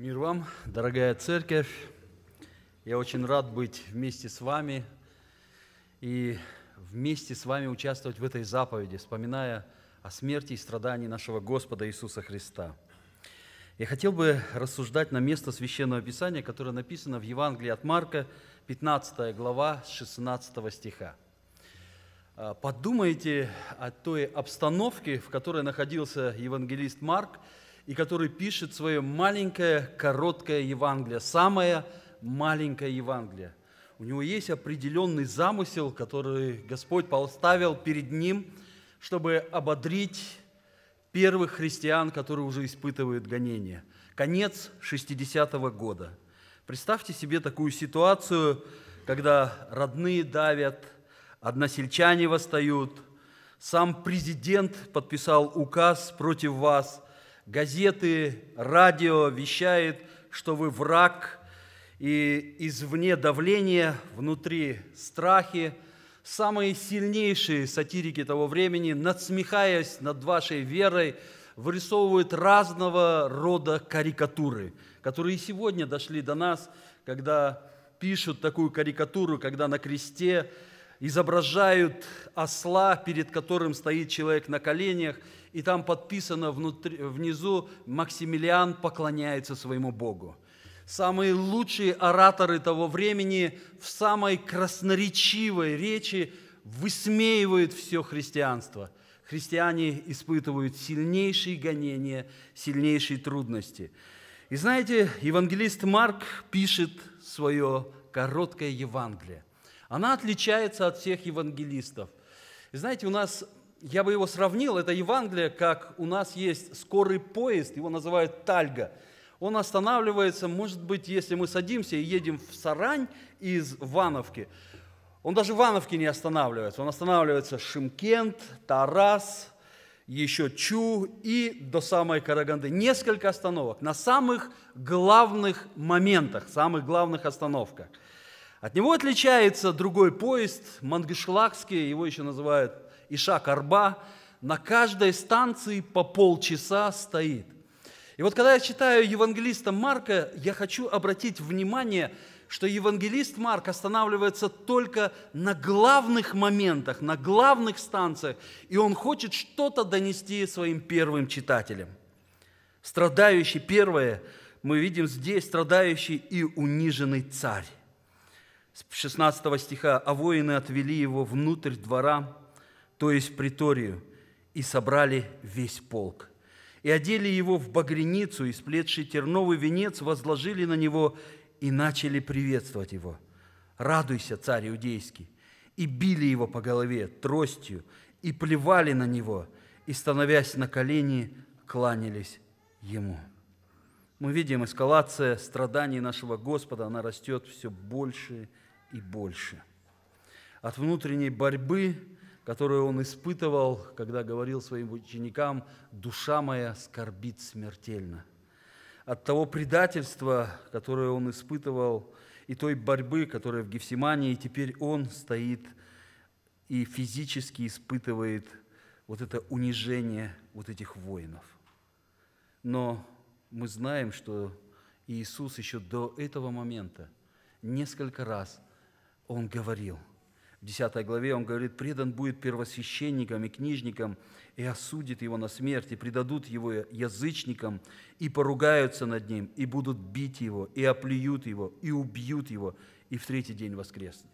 Мир вам, дорогая церковь. Я очень рад быть вместе с вами и вместе с вами участвовать в этой заповеди, вспоминая о смерти и страдании нашего Господа Иисуса Христа. Я хотел бы рассуждать на место Священного Писания, которое написано в Евангелии от Марка, 15 глава, 16 стиха. А, подумайте о той обстановке, в которой находился евангелист Марк – и который пишет свое маленькое, короткое Евангелие, самое маленькое Евангелие. У него есть определенный замысел, который Господь поставил перед ним, чтобы ободрить первых христиан, которые уже испытывают гонения. Конец 60-го года. Представьте себе такую ситуацию, когда родные давят, односельчане восстают, сам президент подписал указ против вас – газеты, радио вещает, что вы враг, и извне давление, внутри страхи. Самые сильнейшие сатирики того времени, надсмехаясь над вашей верой, вырисовывают разного рода карикатуры, которые и сегодня дошли до нас, когда пишут такую карикатуру, когда на кресте изображают осла, перед которым стоит человек на коленях – и там подписано внутри, внизу «Максимилиан поклоняется своему Богу». Самые лучшие ораторы того времени в самой красноречивой речи высмеивают все христианство. Христиане испытывают сильнейшие гонения, сильнейшие трудности. И знаете, евангелист Марк пишет свое короткое Евангелие. Она отличается от всех евангелистов. И знаете, у нас я бы его сравнил, это Евангелие, как у нас есть скорый поезд, его называют тальга. Он останавливается, может быть, если мы садимся и едем в Сарань из Вановки, он даже в Вановке не останавливается, он останавливается Шимкент, Тарас, еще Чу и до самой Караганды. Несколько остановок на самых главных моментах, самых главных остановках. От него отличается другой поезд, Мангышлакский, его еще называют Ишак Арба, на каждой станции по полчаса стоит. И вот когда я читаю евангелиста Марка, я хочу обратить внимание, что евангелист Марк останавливается только на главных моментах, на главных станциях, и он хочет что-то донести своим первым читателям. Страдающий первое, мы видим здесь страдающий и униженный царь. С 16 стиха «А воины отвели его внутрь двора, то есть приторию, и собрали весь полк. И одели его в багреницу, и сплетший терновый венец возложили на него и начали приветствовать его. «Радуйся, царь иудейский!» И били его по голове тростью, и плевали на него, и, становясь на колени, кланялись ему. Мы видим, эскалация страданий нашего Господа, она растет все больше и больше. От внутренней борьбы которую он испытывал, когда говорил своим ученикам, «Душа моя скорбит смертельно». От того предательства, которое он испытывал, и той борьбы, которая в Гефсимании, и теперь он стоит и физически испытывает вот это унижение вот этих воинов. Но мы знаем, что Иисус еще до этого момента несколько раз Он говорил – в 10 главе он говорит, предан будет первосвященникам и книжникам, и осудит его на смерть, и предадут его язычникам, и поругаются над ним, и будут бить его, и оплюют его, и убьют его, и в третий день воскреснет.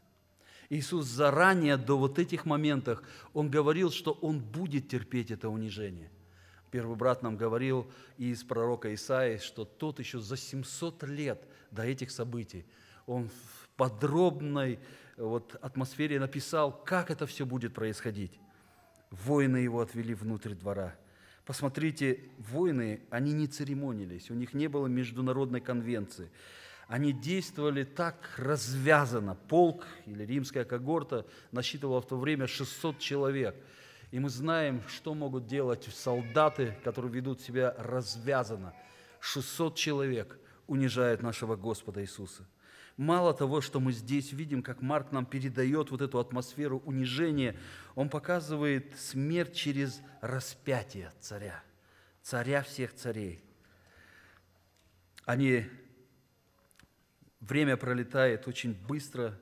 Иисус заранее, до вот этих моментов, Он говорил, что Он будет терпеть это унижение. Первый брат нам говорил из пророка Исаии, что тот еще за 700 лет до этих событий, он в подробной вот атмосфере написал, как это все будет происходить. Воины его отвели внутрь двора. Посмотрите, воины, они не церемонились, у них не было международной конвенции. Они действовали так развязанно. Полк или римская когорта насчитывала в то время 600 человек. И мы знаем, что могут делать солдаты, которые ведут себя развязанно. 600 человек унижают нашего Господа Иисуса. Мало того, что мы здесь видим, как Марк нам передает вот эту атмосферу унижения, он показывает смерть через распятие царя, царя всех царей. Они, время пролетает очень быстро,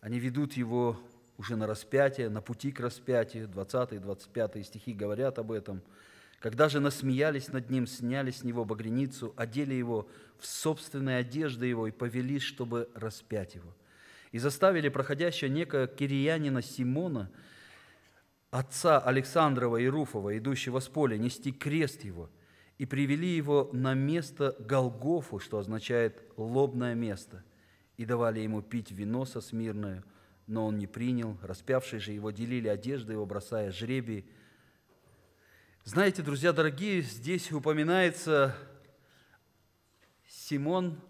они ведут его уже на распятие, на пути к распятию. 20 и 25 стихи говорят об этом – когда же насмеялись над ним, сняли с него багряницу, одели его в собственные одежды его и повели, чтобы распять его. И заставили проходящего некого кириянина Симона, отца Александрова и Руфова, идущего с поля, нести крест его, и привели его на место Голгофу, что означает «лобное место», и давали ему пить вино со смирною, но он не принял. Распявшие же его делили одежды его, бросая жребий – знаете, друзья дорогие, здесь упоминается Симон,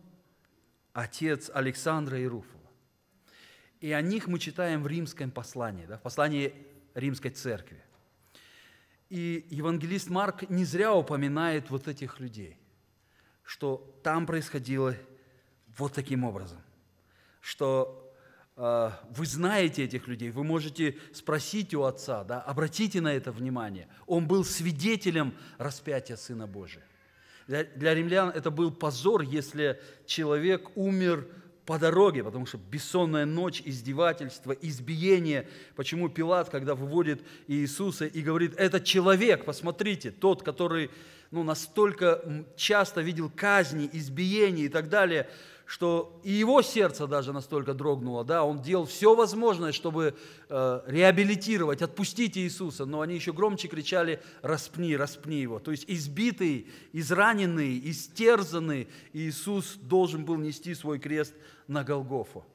отец Александра и Руфова. И о них мы читаем в римском послании, да, в послании римской церкви. И евангелист Марк не зря упоминает вот этих людей, что там происходило вот таким образом, что Э, вы знаете этих людей, вы можете спросить у отца, да, обратите на это внимание. Он был свидетелем распятия Сына Божия. Для, для римлян это был позор, если человек умер по дороге, потому что бессонная ночь, издевательство, избиение. Почему Пилат, когда выводит Иисуса и говорит, этот человек, посмотрите, тот, который ну, настолько часто видел казни, избиения и так далее – что и его сердце даже настолько дрогнуло, да, он делал все возможное, чтобы э, реабилитировать, отпустите Иисуса, но они еще громче кричали «распни, распни его». То есть избитый, израненный, истерзанный Иисус должен был нести свой крест на Голгофу.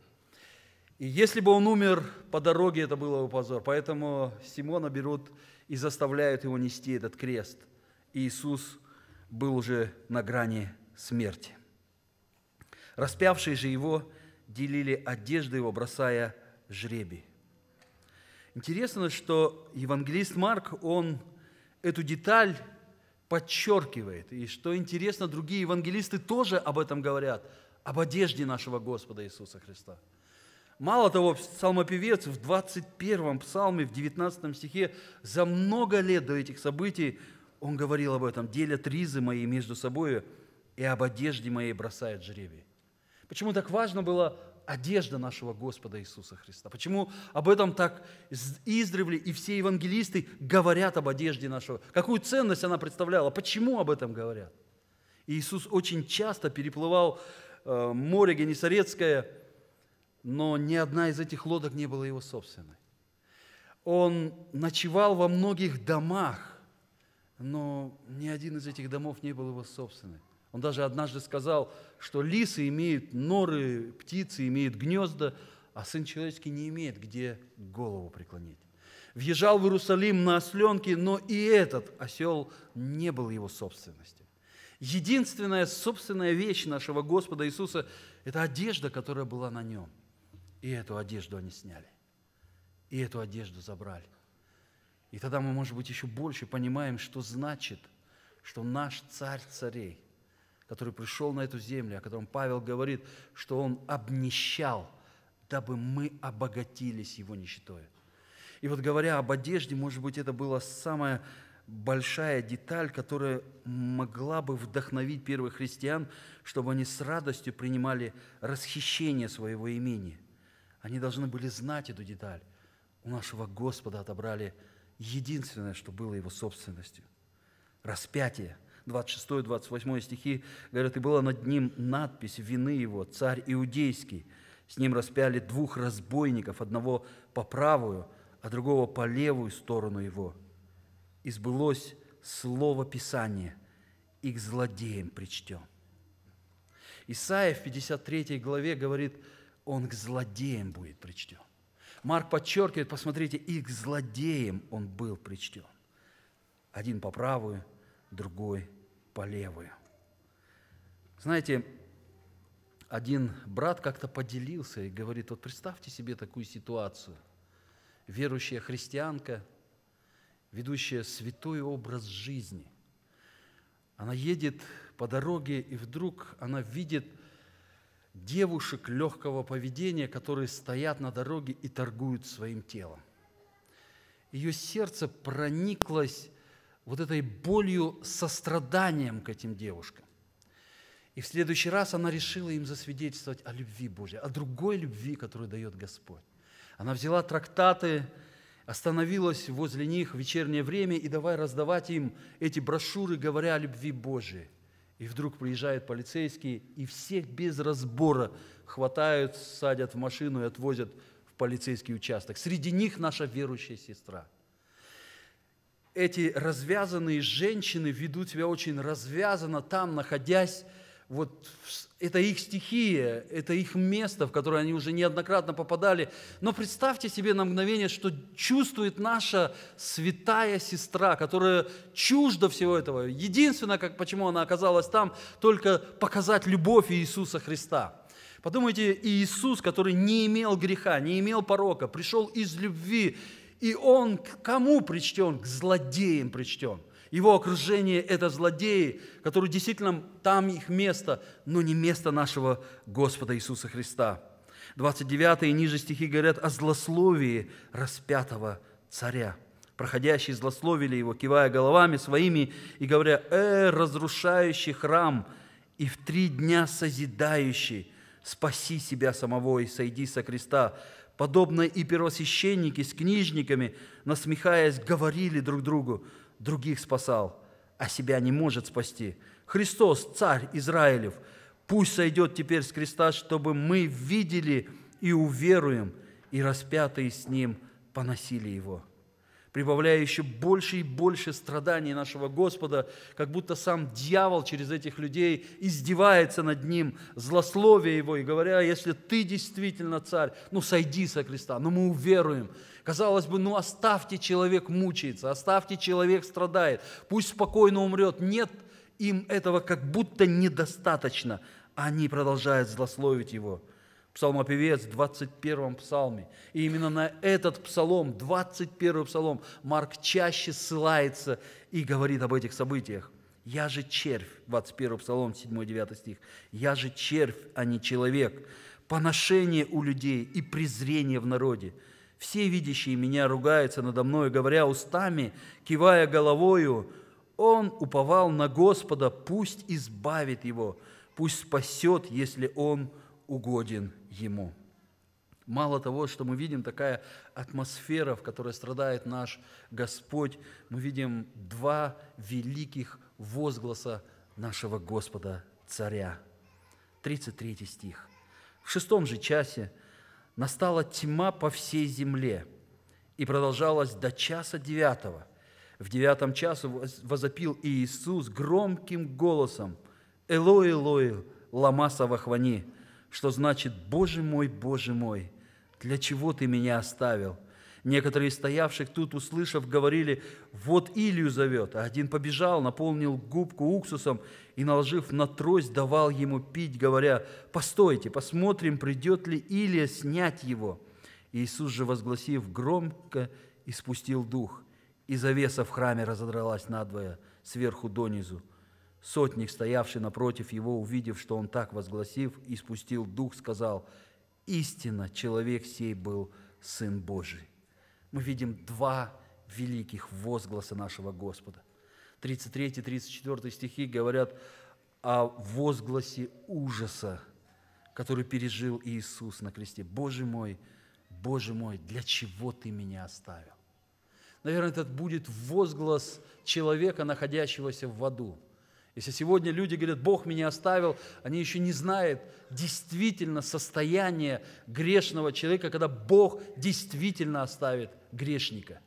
И если бы он умер по дороге, это было бы позор. Поэтому Симона берут и заставляют его нести этот крест. И Иисус был уже на грани смерти. Распявшие же его делили одежды его, бросая жребий. Интересно, что евангелист Марк, он эту деталь подчеркивает. И что интересно, другие евангелисты тоже об этом говорят, об одежде нашего Господа Иисуса Христа. Мало того, псалмопевец в 21-м псалме, в 19 стихе, за много лет до этих событий он говорил об этом, делят ризы мои между собой и об одежде моей бросает жребий. Почему так важно было одежда нашего Господа Иисуса Христа. Почему об этом так издревле и все евангелисты говорят об одежде нашего? Какую ценность она представляла? Почему об этом говорят? Иисус очень часто переплывал э, море Генесарецкое, но ни одна из этих лодок не была его собственной. Он ночевал во многих домах, но ни один из этих домов не был его собственным. Он даже однажды сказал, что лисы имеют норы, птицы имеют гнезда, а Сын Человеческий не имеет где голову преклонить. Въезжал в Иерусалим на осленке, но и этот осел не был его собственностью. Единственная собственная вещь нашего Господа Иисуса – это одежда, которая была на нем. И эту одежду они сняли. И эту одежду забрали. И тогда мы, может быть, еще больше понимаем, что значит, что наш царь царей который пришел на эту землю, о котором Павел говорит, что он обнищал, дабы мы обогатились его нищетой. И вот говоря об одежде, может быть, это была самая большая деталь, которая могла бы вдохновить первых христиан, чтобы они с радостью принимали расхищение своего имени. Они должны были знать эту деталь. У нашего Господа отобрали единственное, что было его собственностью – распятие – 26-28 стихи говорят, «И была над ним надпись вины его, царь иудейский. С ним распяли двух разбойников, одного по правую, а другого по левую сторону его. И сбылось слово Писания, их злодеям причтен». Исаия в 53 главе говорит, он к злодеям будет причтен. Марк подчеркивает, посмотрите, и к злодеям он был причтен. Один по правую, другой по левую. Знаете, один брат как-то поделился и говорит, вот представьте себе такую ситуацию. Верующая христианка, ведущая святой образ жизни. Она едет по дороге, и вдруг она видит девушек легкого поведения, которые стоят на дороге и торгуют своим телом. Ее сердце прониклось вот этой болью, состраданием к этим девушкам. И в следующий раз она решила им засвидетельствовать о любви Божьей, о другой любви, которую дает Господь. Она взяла трактаты, остановилась возле них в вечернее время и давай раздавать им эти брошюры, говоря о любви Божьей. И вдруг приезжают полицейские, и всех без разбора хватают, садят в машину и отвозят в полицейский участок. Среди них наша верующая сестра – эти развязанные женщины ведут себя очень развязанно там, находясь, вот это их стихия, это их место, в которое они уже неоднократно попадали. Но представьте себе на мгновение, что чувствует наша святая сестра, которая чужда всего этого. Единственное, как, почему она оказалась там, только показать любовь Иисуса Христа. Подумайте, Иисус, который не имел греха, не имел порока, пришел из любви, и он к кому причтен? К злодеям причтен. Его окружение – это злодеи, которые действительно там их место, но не место нашего Господа Иисуса Христа. 29 и ниже стихи говорят о злословии распятого царя. Проходящие злословили его, кивая головами своими и говоря, «Э, разрушающий храм и в три дня созидающий, спаси себя самого и сойди со креста, подобно и первосвященники с книжниками, насмехаясь, говорили друг другу, других спасал, а себя не может спасти. Христос, царь Израилев, пусть сойдет теперь с креста, чтобы мы видели и уверуем, и распятые с ним поносили его» прибавляя еще больше и больше страданий нашего Господа, как будто сам дьявол через этих людей издевается над ним, злословие его, и говоря, если ты действительно царь, ну сойди со креста, но ну, мы уверуем. Казалось бы, ну оставьте человек мучается, оставьте человек страдает, пусть спокойно умрет. Нет, им этого как будто недостаточно, они продолжают злословить его – псалмопевец в 21 псалме. И именно на этот псалом, 21 псалом, Марк чаще ссылается и говорит об этих событиях. «Я же червь», 21 псалом, 7-9 стих, «Я же червь, а не человек, поношение у людей и презрение в народе. Все видящие меня ругаются надо мною, говоря устами, кивая головою, он уповал на Господа, пусть избавит его, пусть спасет, если он угоден Ему. Мало того, что мы видим такая атмосфера, в которой страдает наш Господь, мы видим два великих возгласа нашего Господа Царя. 33 стих. В шестом же часе настала тьма по всей земле и продолжалась до часа девятого. В девятом часу возопил Иисус громким голосом «Элой, Элой, лама хвани" что значит «Боже мой, Боже мой, для чего ты меня оставил?» Некоторые из стоявших тут, услышав, говорили, вот Илью зовет, а один побежал, наполнил губку уксусом и, наложив на трость, давал ему пить, говоря, «Постойте, посмотрим, придет ли Илия снять его». И Иисус же, возгласив громко, испустил дух, и завеса в храме разодралась надвое, сверху донизу – Сотник, стоявший напротив его, увидев, что он так возгласив, испустил дух, сказал, «Истинно, человек сей был Сын Божий». Мы видим два великих возгласа нашего Господа. 33-34 стихи говорят о возгласе ужаса, который пережил Иисус на кресте. «Боже мой, Боже мой, для чего ты меня оставил?» Наверное, этот будет возглас человека, находящегося в аду – если сегодня люди говорят, Бог меня оставил, они еще не знают действительно состояние грешного человека, когда Бог действительно оставит грешника.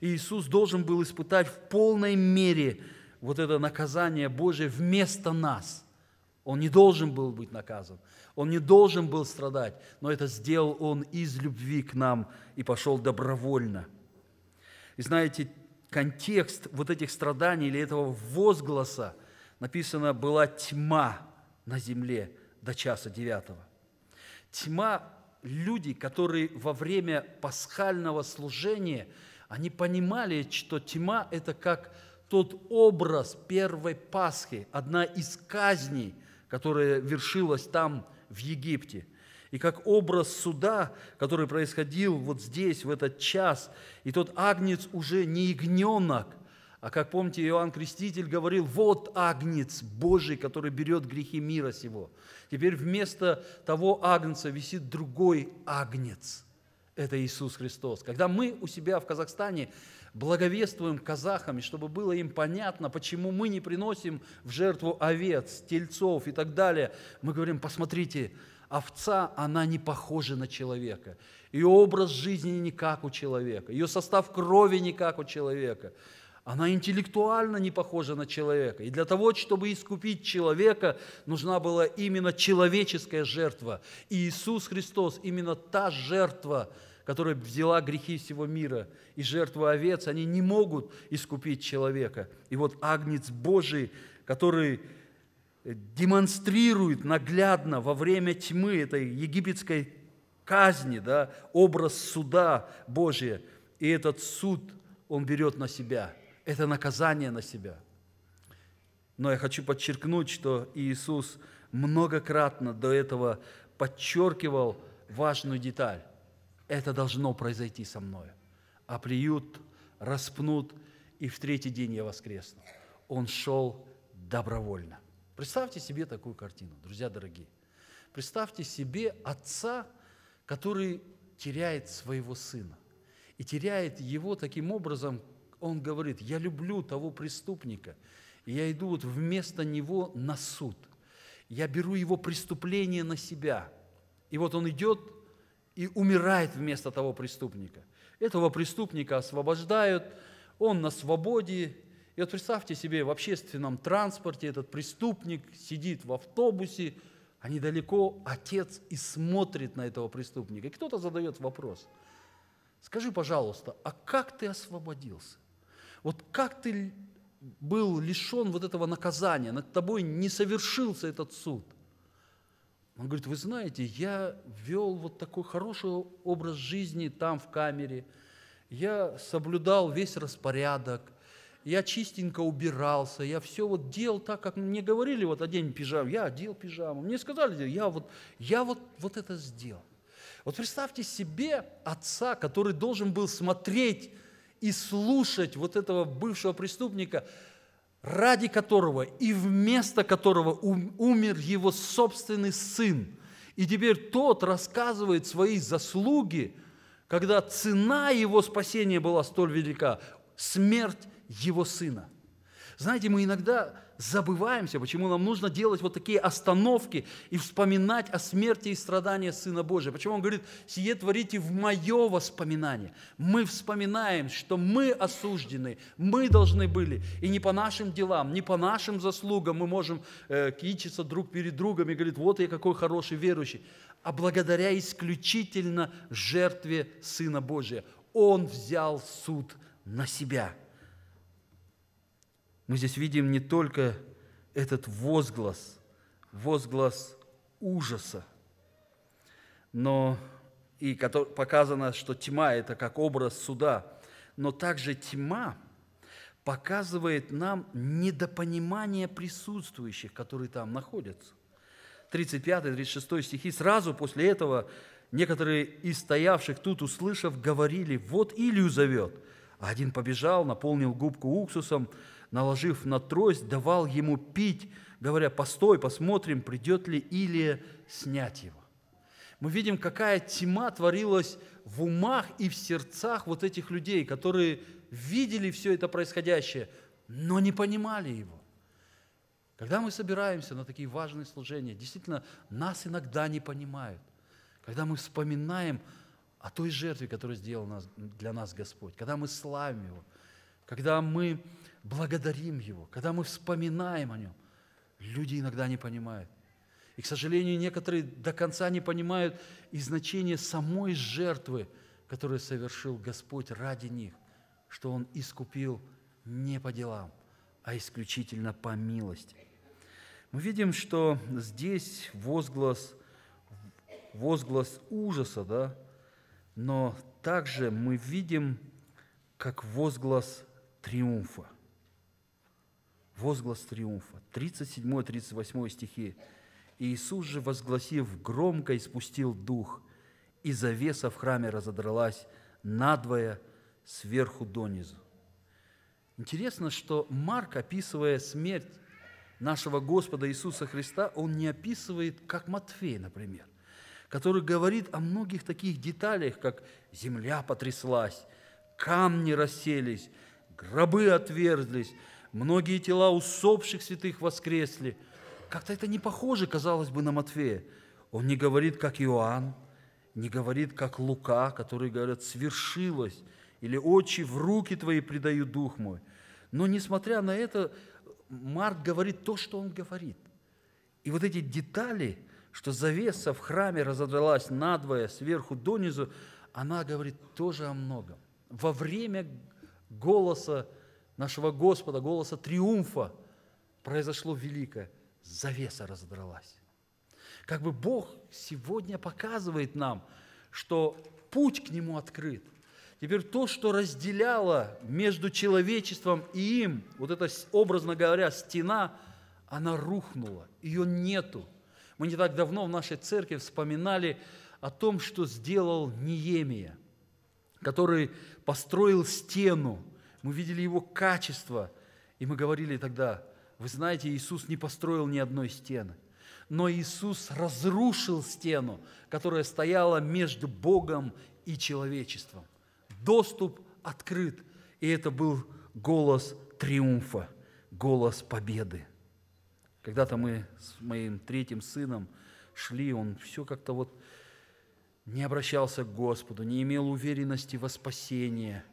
И Иисус должен был испытать в полной мере вот это наказание Божие вместо нас. Он не должен был быть наказан, он не должен был страдать, но это сделал он из любви к нам и пошел добровольно. И знаете, контекст вот этих страданий или этого возгласа – написано, была тьма на земле до часа девятого. Тьма люди, которые во время пасхального служения, они понимали, что тьма – это как тот образ первой Пасхи, одна из казней, которая вершилась там, в Египте. И как образ суда, который происходил вот здесь, в этот час, и тот агнец уже не ягненок – а как помните, Иоанн Креститель говорил, вот агнец Божий, который берет грехи мира сего. Теперь вместо того агнца висит другой агнец. Это Иисус Христос. Когда мы у себя в Казахстане благовествуем казахам, и чтобы было им понятно, почему мы не приносим в жертву овец, тельцов и так далее, мы говорим, посмотрите, овца, она не похожа на человека. Ее образ жизни не как у человека, ее состав крови не как у человека. Она интеллектуально не похожа на человека. И для того, чтобы искупить человека, нужна была именно человеческая жертва. И Иисус Христос, именно та жертва, которая взяла грехи всего мира, и жертва овец, они не могут искупить человека. И вот Агнец Божий, который э, демонстрирует наглядно во время тьмы этой египетской казни, да, образ суда Божия, и этот суд он берет на себя – это наказание на себя. Но я хочу подчеркнуть, что Иисус многократно до этого подчеркивал важную деталь. Это должно произойти со мной. А приют распнут, и в третий день я воскресну. Он шел добровольно. Представьте себе такую картину, друзья дорогие. Представьте себе отца, который теряет своего сына и теряет его таким образом, он говорит, я люблю того преступника, и я иду вот вместо него на суд. Я беру его преступление на себя. И вот он идет и умирает вместо того преступника. Этого преступника освобождают, он на свободе. И вот представьте себе, в общественном транспорте этот преступник сидит в автобусе, а недалеко отец и смотрит на этого преступника. И кто-то задает вопрос, скажи, пожалуйста, а как ты освободился? Вот как ты был лишен вот этого наказания, над тобой не совершился этот суд. Он говорит, вы знаете, я вел вот такой хороший образ жизни там, в камере, я соблюдал весь распорядок, я чистенько убирался, я все вот делал так, как мне говорили, вот одень пижаму, я одел пижаму, мне сказали, я вот, я вот, вот это сделал. Вот представьте себе отца, который должен был смотреть и слушать вот этого бывшего преступника, ради которого и вместо которого умер его собственный сын. И теперь тот рассказывает свои заслуги, когда цена его спасения была столь велика, смерть его сына. Знаете, мы иногда забываемся, почему нам нужно делать вот такие остановки и вспоминать о смерти и страдании Сына Божия. Почему он говорит, сие творите в мое воспоминание. Мы вспоминаем, что мы осуждены, мы должны были, и не по нашим делам, не по нашим заслугам мы можем э, кичиться друг перед другом и говорить, вот я какой хороший верующий, а благодаря исключительно жертве Сына Божия. Он взял суд на себя мы здесь видим не только этот возглас, возглас ужаса, но и показано, что тьма – это как образ суда, но также тьма показывает нам недопонимание присутствующих, которые там находятся. 35-36 стихи. Сразу после этого некоторые из стоявших тут, услышав, говорили, вот Илью зовет – один побежал, наполнил губку уксусом, наложив на трость, давал ему пить, говоря, постой, посмотрим, придет ли Илия снять его. Мы видим, какая тьма творилась в умах и в сердцах вот этих людей, которые видели все это происходящее, но не понимали его. Когда мы собираемся на такие важные служения, действительно, нас иногда не понимают. Когда мы вспоминаем о той жертве, которую сделал нас, для нас Господь, когда мы славим Его, когда мы благодарим Его, когда мы вспоминаем о Нем, люди иногда не понимают. И, к сожалению, некоторые до конца не понимают и значение самой жертвы, которую совершил Господь ради них, что Он искупил не по делам, а исключительно по милости. Мы видим, что здесь возглас, возглас ужаса, да, но также мы видим, как возглас триумфа. Возглас триумфа. 37-38 стихи. Иисус же, возгласив громко, испустил дух, и завеса в храме разодралась надвое сверху донизу. Интересно, что Марк, описывая смерть нашего Господа Иисуса Христа, он не описывает, как Матфей, например который говорит о многих таких деталях, как земля потряслась, камни расселись, гробы отверзлись, многие тела усопших святых воскресли. Как-то это не похоже, казалось бы, на Матфея. Он не говорит, как Иоанн, не говорит, как Лука, которые говорят «свершилось», или «Очи, в руки твои предаю Дух мой». Но, несмотря на это, Марк говорит то, что он говорит. И вот эти детали – что завеса в храме разодралась надвое, сверху донизу, она говорит тоже о многом. Во время голоса нашего Господа, голоса триумфа, произошло великое. Завеса разодралась. Как бы Бог сегодня показывает нам, что путь к Нему открыт. Теперь то, что разделяло между человечеством и им, вот эта, образно говоря, стена, она рухнула, ее нету. Мы не так давно в нашей церкви вспоминали о том, что сделал Неемия, который построил стену. Мы видели его качество, и мы говорили тогда, вы знаете, Иисус не построил ни одной стены. Но Иисус разрушил стену, которая стояла между Богом и человечеством. Доступ открыт, и это был голос триумфа, голос победы. Когда-то мы с моим третьим сыном шли, он все как-то вот не обращался к Господу, не имел уверенности во спасении.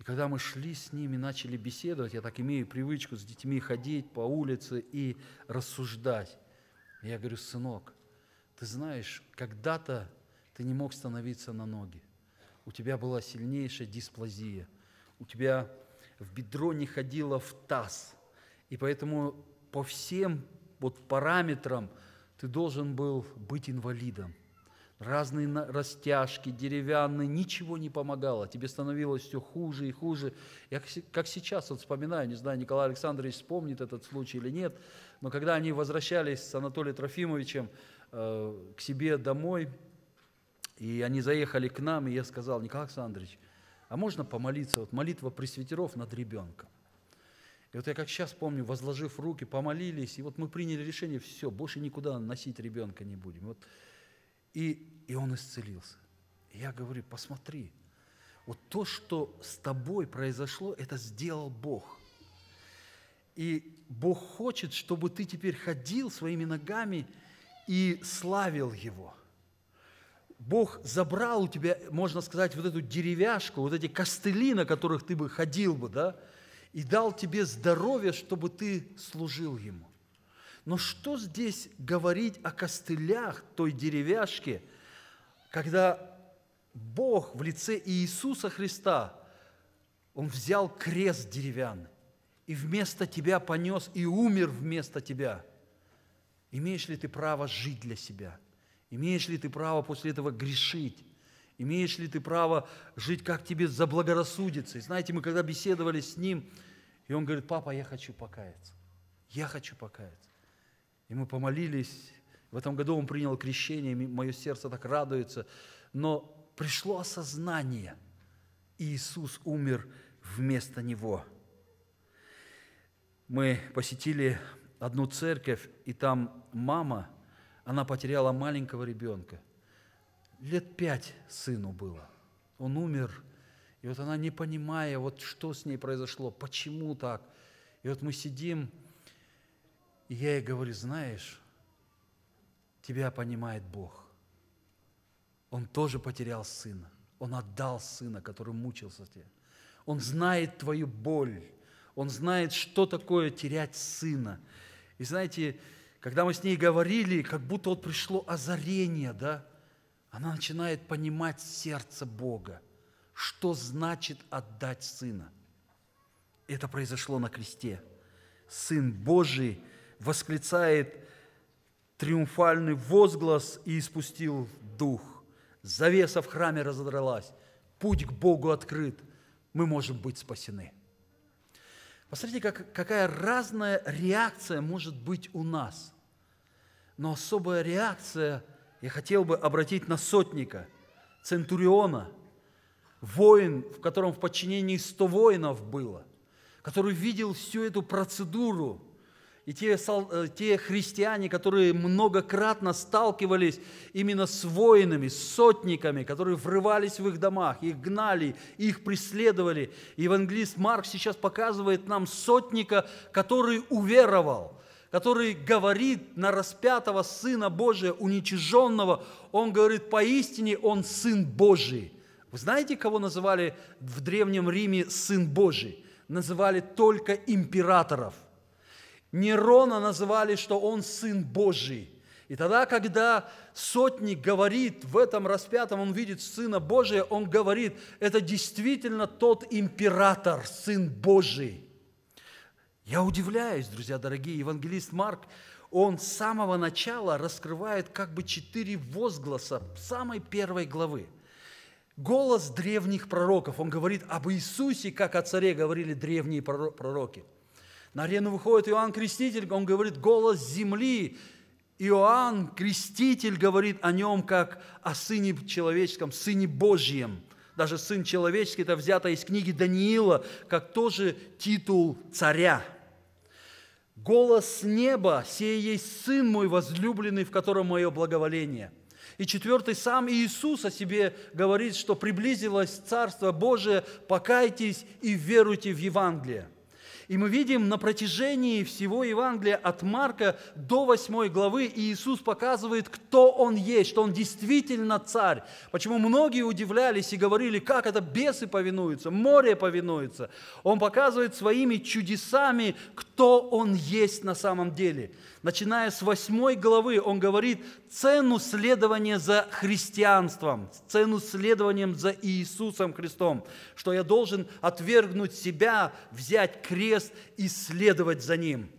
И когда мы шли с ними, начали беседовать, я так имею привычку с детьми ходить по улице и рассуждать. я говорю, сынок, ты знаешь, когда-то ты не мог становиться на ноги. У тебя была сильнейшая дисплазия. У тебя в бедро не ходило в таз. И поэтому по всем вот параметрам ты должен был быть инвалидом. Разные растяжки, деревянные, ничего не помогало. Тебе становилось все хуже и хуже. Я как сейчас вот вспоминаю, не знаю, Николай Александрович вспомнит этот случай или нет, но когда они возвращались с Анатолием Трофимовичем э, к себе домой, и они заехали к нам, и я сказал, Николай Александрович, а можно помолиться, вот молитва пресвитеров над ребенком? И вот я как сейчас помню, возложив руки, помолились, и вот мы приняли решение, все, больше никуда носить ребенка не будем. Вот. И, и он исцелился. И я говорю, посмотри, вот то, что с тобой произошло, это сделал Бог. И Бог хочет, чтобы ты теперь ходил своими ногами и славил Его. Бог забрал у тебя, можно сказать, вот эту деревяшку, вот эти костыли, на которых ты бы ходил бы, да, и дал тебе здоровье, чтобы ты служил Ему. Но что здесь говорить о костылях той деревяшки, когда Бог в лице Иисуса Христа, Он взял крест деревянный и вместо тебя понес и умер вместо тебя. Имеешь ли ты право жить для себя? Имеешь ли ты право после этого грешить? Имеешь ли ты право жить, как тебе заблагорассудится? И знаете, мы когда беседовали с ним, и он говорит, папа, я хочу покаяться. Я хочу покаяться. И мы помолились. В этом году он принял крещение, и мое сердце так радуется. Но пришло осознание, и Иисус умер вместо него. Мы посетили одну церковь, и там мама, она потеряла маленького ребенка – лет пять сыну было. Он умер, и вот она, не понимая, вот что с ней произошло, почему так. И вот мы сидим, и я ей говорю, знаешь, тебя понимает Бог. Он тоже потерял сына. Он отдал сына, который мучился тебе. Он знает твою боль. Он знает, что такое терять сына. И знаете, когда мы с ней говорили, как будто вот пришло озарение, да, она начинает понимать сердце Бога, что значит отдать Сына. Это произошло на кресте. Сын Божий восклицает триумфальный возглас и испустил дух. Завеса в храме разодралась. Путь к Богу открыт. Мы можем быть спасены. Посмотрите, как, какая разная реакция может быть у нас. Но особая реакция – я хотел бы обратить на сотника, центуриона, воин, в котором в подчинении 100 воинов было, который видел всю эту процедуру, и те, э, те христиане, которые многократно сталкивались именно с воинами, с сотниками, которые врывались в их домах, их гнали, их преследовали. Евангелист Марк сейчас показывает нам сотника, который уверовал – который говорит на распятого Сына Божия, уничиженного, он говорит, поистине он Сын Божий. Вы знаете, кого называли в Древнем Риме Сын Божий? Называли только императоров. Нерона называли, что он Сын Божий. И тогда, когда сотник говорит в этом распятом, он видит Сына Божия, он говорит, это действительно тот император, Сын Божий – я удивляюсь, друзья дорогие, евангелист Марк, он с самого начала раскрывает как бы четыре возгласа самой первой главы. Голос древних пророков, он говорит об Иисусе, как о царе говорили древние пророки. На арену выходит Иоанн Креститель, он говорит голос земли. Иоанн Креститель говорит о нем как о Сыне Человеческом, Сыне Божьем. Даже Сын Человеческий – это взято из книги Даниила, как тоже титул царя – голос неба, сей есть Сын мой возлюбленный, в котором мое благоволение». И четвертый, сам Иисус о себе говорит, что приблизилось Царство Божие, покайтесь и веруйте в Евангелие. И мы видим на протяжении всего Евангелия от Марка до 8 главы Иисус показывает, кто Он есть, что Он действительно Царь. Почему многие удивлялись и говорили, как это бесы повинуются, море повинуется. Он показывает своими чудесами, кто Он есть на самом деле. Начиная с 8 главы, Он говорит, цену следования за христианством, цену следованием за Иисусом Христом, что я должен отвергнуть себя, взять крест и следовать за Ним.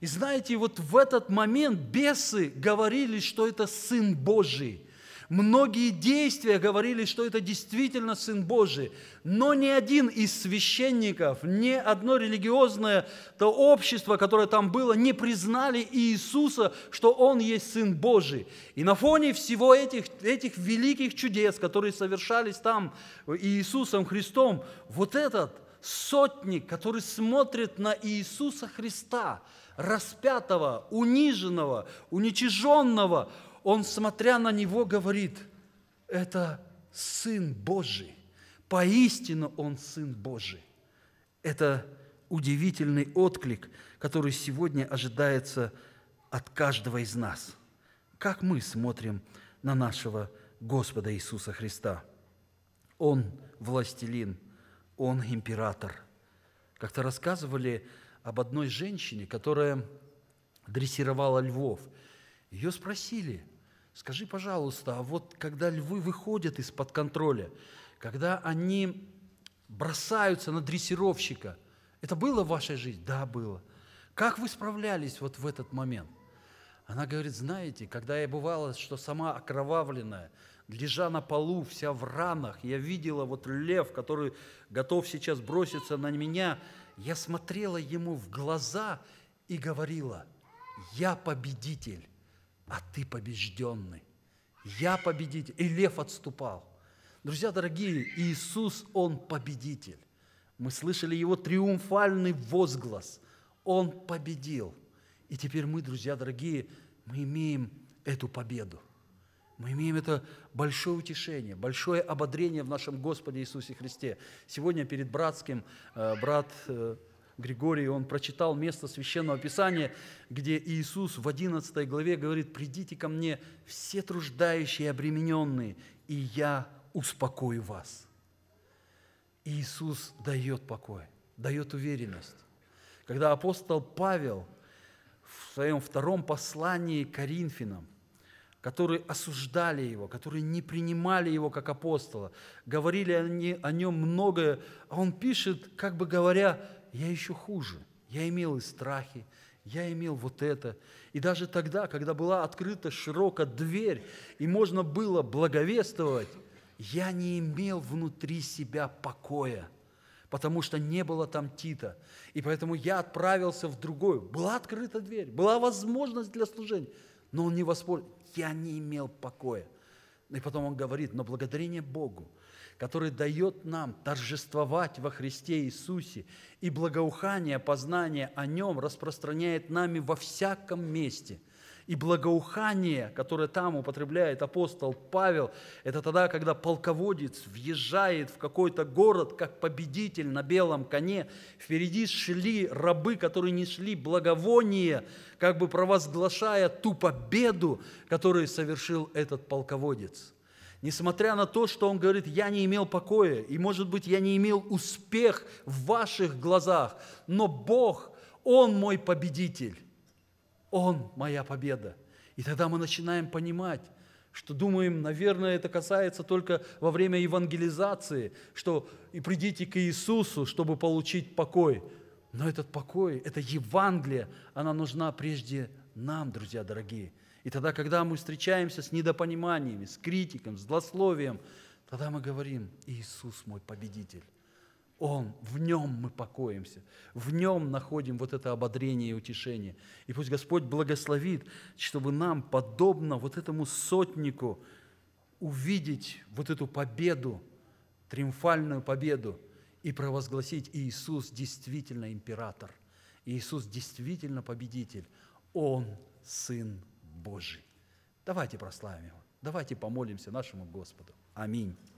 И знаете, вот в этот момент бесы говорили, что это Сын Божий – Многие действия говорили, что это действительно Сын Божий. Но ни один из священников, ни одно религиозное то общество, которое там было, не признали Иисуса, что Он есть Сын Божий. И на фоне всего этих, этих великих чудес, которые совершались там Иисусом Христом, вот этот сотник, который смотрит на Иисуса Христа, распятого, униженного, уничиженного – он, смотря на него, говорит, это Сын Божий. Поистину он Сын Божий. Это удивительный отклик, который сегодня ожидается от каждого из нас. Как мы смотрим на нашего Господа Иисуса Христа? Он властелин, он император. Как-то рассказывали об одной женщине, которая дрессировала львов – ее спросили, скажи, пожалуйста, а вот когда львы выходят из-под контроля, когда они бросаются на дрессировщика, это было в вашей жизни? Да, было. Как вы справлялись вот в этот момент? Она говорит, знаете, когда я бывала, что сама окровавленная, лежа на полу, вся в ранах, я видела вот лев, который готов сейчас броситься на меня, я смотрела ему в глаза и говорила, я победитель а ты побежденный. Я победитель. И лев отступал. Друзья дорогие, Иисус, Он победитель. Мы слышали Его триумфальный возглас. Он победил. И теперь мы, друзья дорогие, мы имеем эту победу. Мы имеем это большое утешение, большое ободрение в нашем Господе Иисусе Христе. Сегодня перед братским э, брат э, Григорий, он прочитал место Священного Писания, где Иисус в 11 главе говорит, «Придите ко мне все труждающие и обремененные, и я успокою вас». Иисус дает покой, дает уверенность. Когда апостол Павел в своем втором послании к Коринфянам, которые осуждали его, которые не принимали его как апостола, говорили они о нем многое, а он пишет, как бы говоря, я еще хуже. Я имел и страхи, я имел вот это. И даже тогда, когда была открыта широко дверь, и можно было благовествовать, я не имел внутри себя покоя, потому что не было там Тита. И поэтому я отправился в другую. Была открыта дверь, была возможность для служения, но он не воспользовался. Я не имел покоя. И потом он говорит, но благодарение Богу – который дает нам торжествовать во Христе Иисусе, и благоухание, познание о Нем распространяет нами во всяком месте. И благоухание, которое там употребляет апостол Павел, это тогда, когда полководец въезжает в какой-то город, как победитель на белом коне. Впереди шли рабы, которые не шли благовоние, как бы провозглашая ту победу, которую совершил этот полководец – Несмотря на то, что он говорит, я не имел покоя, и, может быть, я не имел успех в ваших глазах, но Бог, Он мой победитель, Он моя победа. И тогда мы начинаем понимать, что думаем, наверное, это касается только во время евангелизации, что и придите к Иисусу, чтобы получить покой. Но этот покой, это Евангелие, она нужна прежде нам, друзья дорогие – и тогда, когда мы встречаемся с недопониманиями, с критиком, с злословием, тогда мы говорим, Иисус мой победитель. Он, в Нем мы покоимся, в Нем находим вот это ободрение и утешение. И пусть Господь благословит, чтобы нам, подобно вот этому сотнику, увидеть вот эту победу, триумфальную победу, и провозгласить Иисус действительно император, Иисус действительно победитель, Он Сын Божий. Давайте прославим Его. Давайте помолимся нашему Господу. Аминь.